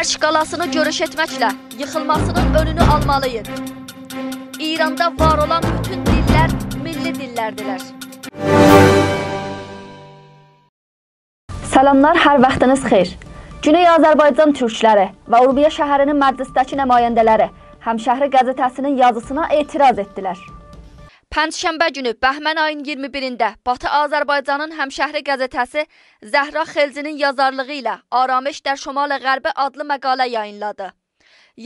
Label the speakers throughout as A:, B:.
A: Mərş qalasını görüş etməklə yıxılmasının önünü almalıyıq. İranda var olan bütün dillər milli dillərdirlər. Salamlar, hər vaxtınız xeyir. Güney Azərbaycan türkləri və Urmiya şəhərinin məclisdəki nümayəndələri Həmşəhri qəzetəsinin yazısına etiraz etdilər. Pəncşənbə günü Bəhmən ayın 21-də Batı Azərbaycanın həmşəhri qəzetəsi Zəhra Xelcinin yazarlığı ilə Aramiş dər Şomalə Qərbi adlı məqalə yayınladı.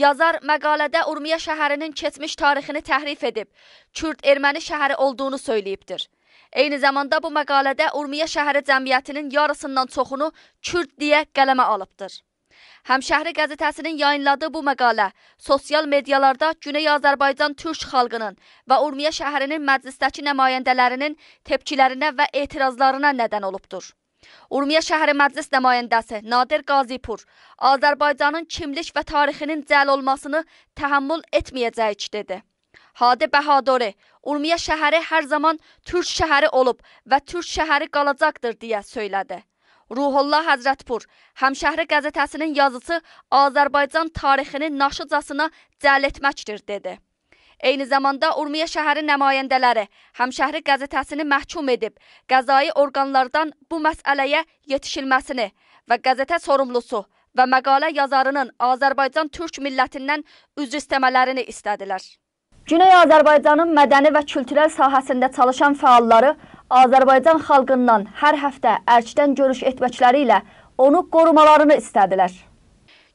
A: Yazar məqalədə Urmiya şəhərinin keçmiş tarixini təhrif edib, Kürd-Erməni şəhəri olduğunu söyləyibdir. Eyni zamanda bu məqalədə Urmiya şəhəri cəmiyyətinin yarısından çoxunu Kürd deyə qələmə alıbdır. Həmşəhri qəzetəsinin yayınladığı bu məqalə sosial mediyalarda Güney Azərbaycan türk xalqının və Urmiya şəhərinin məclisdəki nümayəndələrinin tepkilərinə və etirazlarına nədən olubdur. Urmiya şəhəri məclis nümayəndəsi Nadir Qazipur Azərbaycanın kimlik və tarixinin cəl olmasını təhəmmül etməyəcəyik dedi. Hadi Bəhadori Urmiya şəhəri hər zaman türk şəhəri olub və türk şəhəri qalacaqdır deyə söylədi. Ruhullah Həzrətpur, Həmşəhri qəzetəsinin yazısı Azərbaycan tarixini naşıcasına cəl etməkdir, dedi. Eyni zamanda Urmiya şəhəri nümayəndələri həmşəhri qəzetəsini məhkum edib, qəzai orqanlardan bu məsələyə yetişilməsini və qəzetə sorumlusu və məqalə yazarının Azərbaycan türk millətindən üzr istəmələrini istədilər. Güney Azərbaycanın mədəni və kültürel sahəsində çalışan fəalları Azərbaycan xalqından hər həftə ərçdən görüş etməkləri ilə onu qorumalarını istədilər.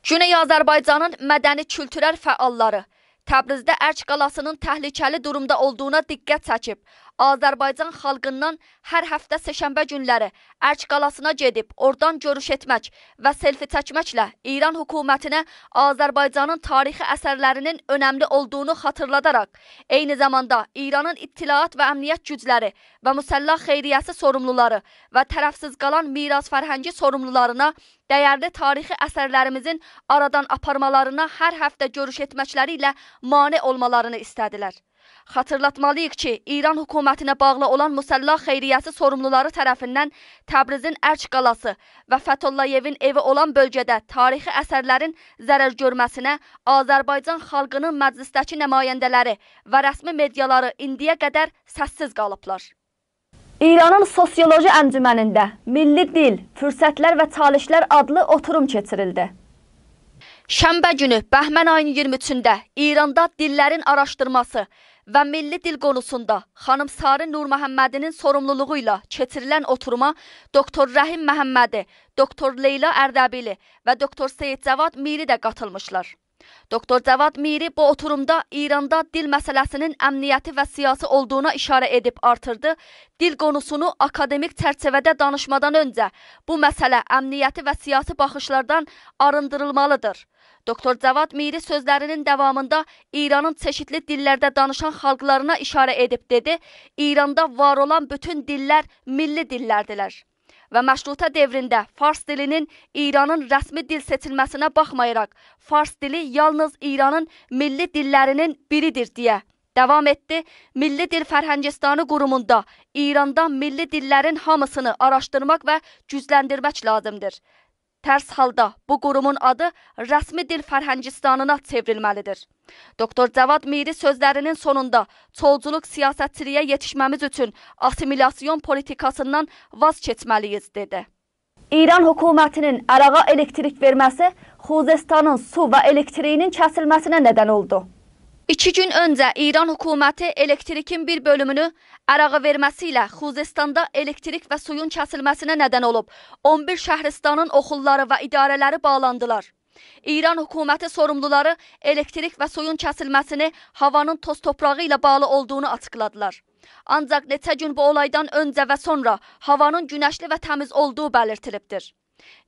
A: Güney Azərbaycanın mədəni kültürəl fəalları Təbrizdə Ərç qalasının təhlükəli durumda olduğuna diqqət çəkib. Azərbaycan xalqından hər həftə seşənbə günləri Ərç qalasına gedib, oradan görüş etmək və selfi çəkməklə İran hökumətinə Azərbaycanın tarixi əsərlərinin önəmli olduğunu xatırladaraq, eyni zamanda İranın ittilaat və əmniyyət gücləri və müsəllah xeyriyyəsi sorumluları və tərəfsiz qalan miras fərhəngi sorumlularına dəyərli tarixi əsərlərimizin aradan aparmalarına hər həftə görüş etməkləri ilə mane olmalarını istədilər. Xatırlatmalıyıq ki, İran hökumətinə bağlı olan Müsəllah Xeyriyyəsi sorumluları tərəfindən Təbrizin Ərç qalası və Fətullayevin evi olan bölgədə tarixi əsərlərin zərər görməsinə Azərbaycan xalqının məclisdəki nümayəndələri və rəsmi mediaları indiyə qədər səssiz qalıblar. İranın sosioloji əncümənində Milli Dil, Fürsətlər və Talişlər adlı oturum keçirildi. Şənbə günü Bəhmən ayının 23-də İranda dillərin araşdırması və milli dil konusunda xanım Sarı Nurməhəmmədinin sorumluluğu ilə keçirilən oturuma doktor Rəhim Məhəmmədi, doktor Leyla Ərdəbili və doktor Seyid Cavad Miri də qatılmışlar. Doktor Cavad Miri bu oturumda İranda dil məsələsinin əmniyyəti və siyasi olduğuna işarə edib artırdı. Dil konusunu akademik çərçevədə danışmadan öncə bu məsələ əmniyyəti və siyasi baxışlardan arındırılmalıdır. Doktor Cavad Miri sözlərinin davamında İranın çeşidli dillərdə danışan xalqlarına işarə edib dedi, İranda var olan bütün dillər milli dillərdilər və məşruta dövründə fars dilinin İranın rəsmi dil seçilməsinə baxmayaraq, fars dili yalnız İranın milli dillərinin biridir deyə Davam etdi. Milli Dil Fərhəngistanı qurumunda İranda milli dillərin hamısını araşdırmaq və gücləndirmək lazımdır. Tərs halda bu qurumun adı rəsmi dil fərhəngistanına çevrilməlidir. Doktor Cavad Miri sözlərinin sonunda çolculuq siyasətçiliyə yetişməmiz üçün assimilyasiyon politikasından vaz keçməliyik dedi. İran hökumətinin Əraqa elektrik verməsi Xuzestanın su və elektriyinin kəsilməsinə nədən oldu. İki gün öncə İran hökuməti elektrikin bir bölümünü Əraqa verməsi ilə Xuzestanda elektrik və suyun kəsilməsinə nədən olub. 11 şəhristanın oxulları və idarələri bağlandılar. İran hökuməti sorumluları elektrik və suyun kəsilməsini havanın toz torpağı ilə bağlı olduğunu açıqladılar. Ancaq neçə gün bu olaydan öncə və sonra havanın günəşli və təmiz olduğu bəlirtilibdir.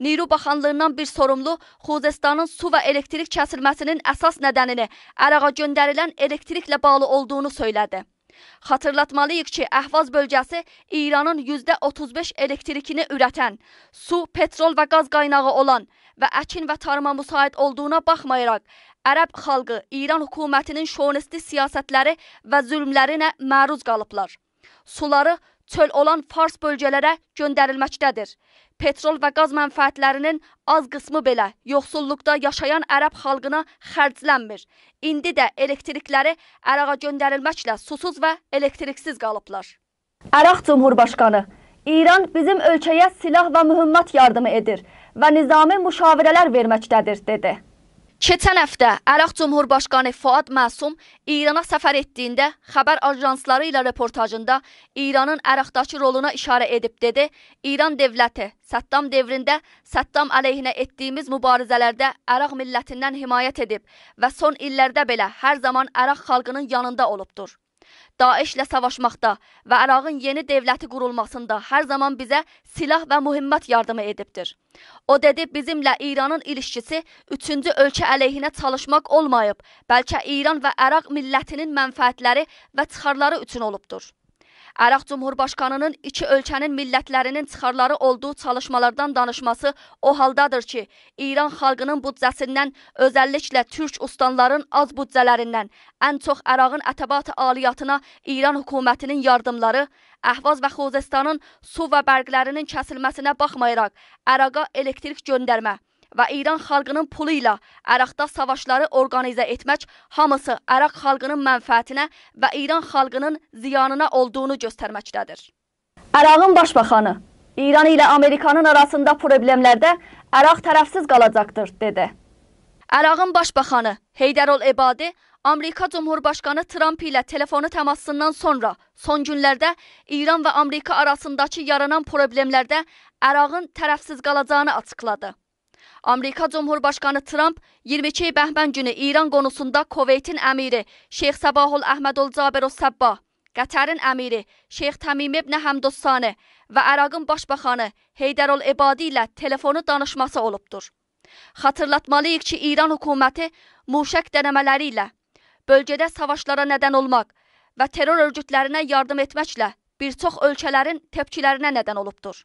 A: Neyru Baxanlığından bir sorumlu Xuzestanın su və elektrik kəsilməsinin əsas nədənini Ərəğa göndərilən elektriklə bağlı olduğunu söylədi. Xatırlatmalıyıq ki, Əhvaz bölgəsi İranın %35 elektrikini ürətən, su, petrol və qaz qaynağı olan və əkin və tarıma müsait olduğuna baxmayaraq, Ərəb xalqı İran hökumətinin şovnisti siyasətləri və zülmlərinə məruz qalıblar. Suları çöl olan fars bölgələrə göndərilməkdədir. Petrol və qaz mənfəətlərinin az qısmı belə yoxsulluqda yaşayan ərəb xalqına xərclənmir. İndi də elektrikləri Əraqa göndərilməklə susuz və elektriksiz qalıblar. Əraq Cumhurbaşqanı İran bizim ölkəyə silah və mühümmat yardımı edir və nizami müşavirələr verməkdədir, dedi. Keçən həftə Əraq Cumhurbaşqanı Fuad Məsum İrana səfər etdiyində xəbər ajansları ilə reportajında İranın Əraqdakı roluna işarə edib dedi, İran devləti Səddam devrində Səddam əleyhinə etdiyimiz mübarizələrdə Əraq millətindən himayət edib və son illərdə belə hər zaman Əraq xalqının yanında olubdur. Daişlə savaşmaqda və Ərağın yeni dövləti qurulmasında hər zaman bizə silah və mühimmat yardımı edibdir. O dedi, bizimlə İranın ilişkisi üçüncü ölkə əleyhinə çalışmaq olmayıb, bəlkə İran və Əraq millətinin mənfəətləri və çıxarları üçün olubdur. Əraq Cumhurbaşqanının iki ölkənin millətlərinin çıxarları olduğu çalışmalardan danışması o haldadır ki, İran xalqının budcəsindən, özəlliklə türk ustanların az budcələrindən ən çox Əraqın ətəbat aliyyatına İran hökumətinin yardımları, Əhvaz və Xozestanın su və bərqlərinin kəsilməsinə baxmayaraq Əraqa elektrik göndərmə və İran xalqının pulu ilə Əraqda savaşları orqanizə etmək hamısı Əraq xalqının mənfəətinə və İran xalqının ziyanına olduğunu göstərməkdədir. Əraqın başbaxanı İran ilə Amerikanın arasında problemlərdə Əraq tərəfsiz qalacaqdır, dedi. Əraqın başbaxanı Heydərol Ebadi Amerika Cumhurbaşqanı Tramp ilə telefonu təmasından sonra son günlərdə İran və Amerika arasındakı yaranan problemlərdə Əraqın tərəfsiz qalacağını açıqladı. Amerika Cumhurbaşqanı Trump 22 bəhmən günü İran qonusunda Koveytin əmiri Şeyx Səbahul Əhmədol Cabirov Səbbah, Qətərin əmiri Şeyx Təmim ibn Həmdostani və Əraqın başbaxanı Heydərol Ebadi ilə telefonu danışması olubdur. Xatırlatmalıyıq ki, İran hökuməti muşək dənəmələri ilə bölgədə savaşlara nədən olmaq və terror örgütlərinə yardım etməklə bir çox ölkələrin tepkilərinə nədən olubdur.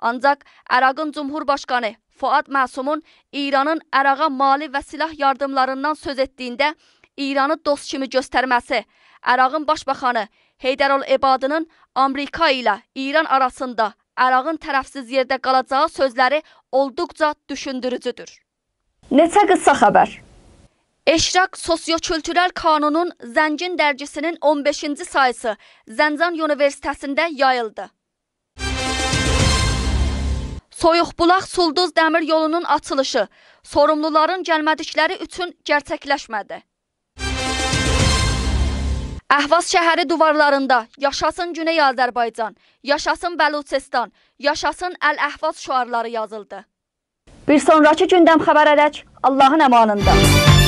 A: Ancaq Əraqın Cumhurbaşqanı Fuad Məsumun İranın Əraqa mali və silah yardımlarından söz etdiyində İranı dost kimi göstərməsi, Əraqın Başbaxanı Heydərol Ebadının Amerika ilə İran arasında Əraqın tərəfsiz yerdə qalacağı sözləri olduqca düşündürücüdür. Neçə qısa xəbər. Eşraq sosiyokültürel kanunun Zəngin dərgisinin 15-ci sayısı Zəncan Universitetində yayıldı. Soyuqbulaq Sulduz dəmir yolunun açılışı sorumluların gəlmədikləri üçün gerçəkləşmədi. Əhvaz şəhəri divarlarında yaşasın Güney Azərbaycan, yaşasın Bəluçistan, yaşasın Əl-Əhvaz şüarları yazıldı. Bir sonrakı gündəm xəbər ələk Allahın əmanında.